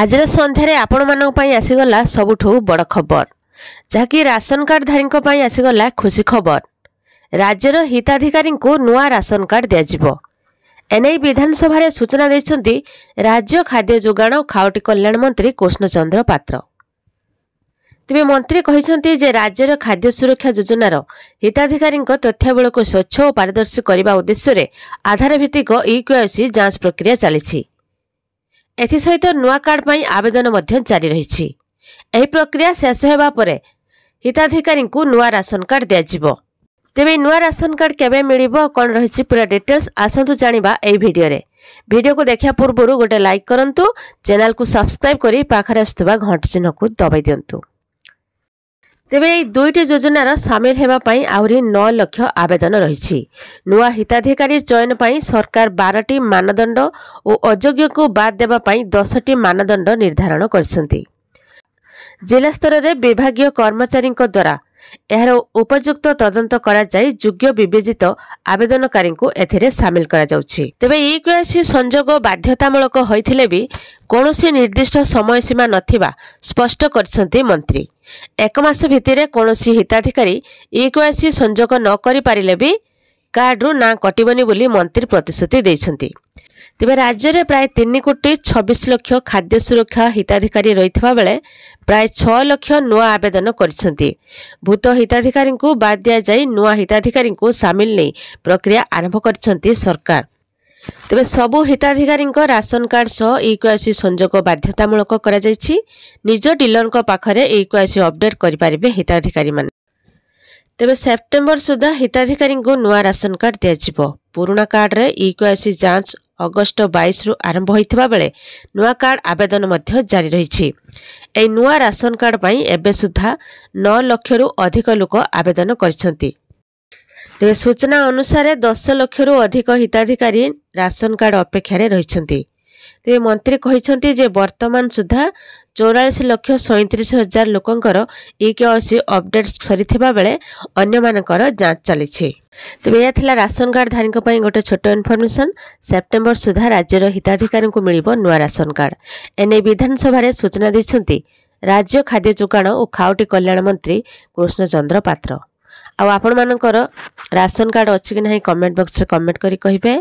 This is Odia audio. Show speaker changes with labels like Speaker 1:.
Speaker 1: ଆଜିର ସନ୍ଧ୍ୟାରେ ଆପଣମାନଙ୍କ ପାଇଁ ଆସିଗଲା ସବୁଠୁ ବଡ଼ ଖବର ଯାହାକି ରାସନ କାର୍ଡ଼ଧାରୀଙ୍କ ପାଇଁ ଆସିଗଲା ଖୁସି ଖବର ରାଜ୍ୟର ହିତାଧିକାରୀଙ୍କୁ ନୂଆ ରାସନ କାର୍ଡ଼ ଦିଆଯିବ ଏନେଇ ବିଧାନସଭାରେ ସୂଚନା ଦେଇଛନ୍ତି ରାଜ୍ୟ ଖାଦ୍ୟ ଯୋଗାଣ ଓ ଖାଉଟି କଲ୍ୟାଣ ମନ୍ତ୍ରୀ କୃଷ୍ଣଚନ୍ଦ୍ର ପାତ୍ର ତେବେ ମନ୍ତ୍ରୀ କହିଛନ୍ତି ଯେ ରାଜ୍ୟର ଖାଦ୍ୟ ସୁରକ୍ଷା ଯୋଜନାର ହିତାଧିକାରୀଙ୍କ ତଥ୍ୟାବଳକୁ ସ୍ୱଚ୍ଛ ଓ ପାରଦର୍ଶୀ କରିବା ଉଦ୍ଦେଶ୍ୟରେ ଆଧାର ଭିତ୍ତିକ ଇ କ୍ୟୁଆଇସି ଯାଞ୍ଚ ପ୍ରକ୍ରିୟା ଚାଲିଛି ଏଥିସହିତ ନୂଆ କାର୍ଡ଼ ପାଇଁ ଆବେଦନ ମଧ୍ୟ ଜାରି ରହିଛି ଏହି ପ୍ରକ୍ରିୟା ଶେଷ ହେବା ପରେ ହିତାଧିକାରୀଙ୍କୁ ନୂଆ ରାସନ କାର୍ଡ଼ ଦିଆଯିବ ତେବେ ନୂଆ ରାସନ କାର୍ଡ଼ କେବେ ମିଳିବ କ'ଣ ରହିଛି ପୁରା ଡିଟେଲ୍ସ ଆସନ୍ତୁ ଜାଣିବା ଏହି ଭିଡ଼ିଓରେ ଭିଡ଼ିଓକୁ ଦେଖିବା ପୂର୍ବରୁ ଗୋଟେ ଲାଇକ୍ କରନ୍ତୁ ଚ୍ୟାନେଲକୁ ସବସ୍କ୍ରାଇବ୍ କରି ପାଖରେ ଆସୁଥିବା ଘଣ୍ଟ ଚିହ୍ନକୁ ଦବାଇ ଦିଅନ୍ତୁ ତେବେ ଏହି ଦୁଇଟି ଯୋଜନାର ସାମିଲ ହେବା ପାଇଁ ଆହୁରି ନଅ ଲକ୍ଷ ଆବେଦନ ରହିଛି ନୂଆ ହିତାଧିକାରୀ ଚୟନ ପାଇଁ ସରକାର ବାରଟି ମାନଦଣ୍ଡ ଓ ଅଯୋଗ୍ୟଙ୍କୁ ବାଦ୍ ଦେବା ପାଇଁ ଦଶଟି ମାନଦଣ୍ଡ ନିର୍ଦ୍ଧାରଣ କରିଛନ୍ତି ଜିଲ୍ଲା ସ୍ତରରେ ବିଭାଗୀୟ କର୍ମଚାରୀଙ୍କ ଦ୍ୱାରା ଏହାର ଉପଯୁକ୍ତ ତଦନ୍ତ କରାଯାଇ ଯୋଗ୍ୟ ବିବେଚିତ ଆବେଦନକାରୀଙ୍କୁ ଏଥିରେ ସାମିଲ କରାଯାଉଛି ତେବେ ଇ କ୍ୟୁଏସି ସଂଯୋଗ ବାଧ୍ୟତାମୂଳକ ହୋଇଥିଲେ ବି କୌଣସି ନିର୍ଦ୍ଦିଷ୍ଟ ସମୟସୀମା ନଥିବା ସ୍ପଷ୍ଟ କରିଛନ୍ତି ମନ୍ତ୍ରୀ ଏକ ମାସ ଭିତରେ କୌଣସି ହିତାଧିକାରୀ ଇ କ୍ୟୁଏସି ସଂଯୋଗ ନ କରିପାରିଲେ ବି କାର୍ଡରୁ ନାଁ କଟିବନି ବୋଲି ମନ୍ତ୍ରୀ ପ୍ରତିଶ୍ରୁତି ଦେଇଛନ୍ତି ତେବେ ରାଜ୍ୟରେ ପ୍ରାୟ ତିନି କୋଟି ଛବିଶ ଲକ୍ଷ ଖାଦ୍ୟ ସୁରକ୍ଷା ହିତାଧିକାରୀ ରହିଥିବା ବେଳେ ପ୍ରାୟ ଛଅ ଲକ୍ଷ ନୂଆ ଆବେଦନ କରିଛନ୍ତି ଭୂତ ହିତାଧିକାରୀଙ୍କୁ ବାଦ୍ ଦିଆଯାଇ ନୂଆ ହିତାଧିକାରୀଙ୍କୁ ସାମିଲ ନେଇ ପ୍ରକ୍ରିୟା ଆରମ୍ଭ କରିଛନ୍ତି ସରକାର ତେବେ ସବୁ ହିତାଧିକାରୀଙ୍କ ରାସନ କାର୍ଡ଼ ସହ ଇ କ୍ୱାଇସି ସଂଯୋଗ ବାଧ୍ୟତାମୂଳକ କରାଯାଇଛି ନିଜ ଡିଲରଙ୍କ ପାଖରେ ଇ କ୍ୱାଇସି ଅପଡେଟ୍ କରିପାରିବେ ହିତାଧିକାରୀମାନେ ତେବେ ସେପ୍ଟେମ୍ବର ସୁଦ୍ଧା ହିତାଧିକାରୀଙ୍କୁ ନୂଆ ରାସନ କାର୍ଡ଼ ଦିଆଯିବ ପୁରୁଣା କାର୍ଡରେ ଇକ୍ୟୁଆଇସି ଯାଞ୍ଚ ଅଗଷ୍ଟ ବାଇଶରୁ ଆରମ୍ଭ ହୋଇଥିବା ବେଳେ ନୂଆ କାର୍ଡ ଆବେଦନ ମଧ୍ୟ ଜାରି ରହିଛି ଏହି ନୂଆ ରାସନ କାର୍ଡ ପାଇଁ ଏବେ ସୁଦ୍ଧା ନଅ ଲକ୍ଷରୁ ଅଧିକ ଲୋକ ଆବେଦନ କରିଛନ୍ତି ତେବେ ସୂଚନା ଅନୁସାରେ ଦଶ ଲକ୍ଷରୁ ଅଧିକ ହିତାଧିକାରୀ ରାସନ କାର୍ଡ ଅପେକ୍ଷାରେ ରହିଛନ୍ତି ତେବେ ମନ୍ତ୍ରୀ କହିଛନ୍ତି ଯେ ବର୍ତ୍ତମାନ ସୁଦ୍ଧା ଚଉରାଳିଶ ଲକ୍ଷ ସଇଁତିରିଶ ହଜାର ଲୋକଙ୍କର ଇ କେ ଅଶୀ ଅପଡେଟ୍ ସରିଥିବା ବେଳେ ଅନ୍ୟମାନଙ୍କର ଯାଞ୍ଚ ଚାଲିଛି ତେବେ ଏହା ଥିଲା ରାସନ କାର୍ଡ଼ଧାରୀଙ୍କ ପାଇଁ ଗୋଟିଏ ଛୋଟ ଇନଫର୍ମେସନ୍ ସେପ୍ଟେମ୍ବର ସୁଦ୍ଧା ରାଜ୍ୟର ହିତାଧିକାରୀଙ୍କୁ ମିଳିବ ନୂଆ ରାସନ କାର୍ଡ଼ ଏ ନେଇ ବିଧାନସଭାରେ ସୂଚନା ଦେଇଛନ୍ତି ରାଜ୍ୟ ଖାଦ୍ୟ ଯୋଗାଣ ଓ ଖାଉଟି କଲ୍ୟାଣ ମନ୍ତ୍ରୀ କୃଷ୍ଣ ଚନ୍ଦ୍ର ପାତ୍ର ଆଉ ଆପଣମାନଙ୍କର ରାସନ କାର୍ଡ଼ ଅଛି କି ନାହିଁ କମେଣ୍ଟ ବକ୍ସରେ କମେଣ୍ଟ କରି କହିବେ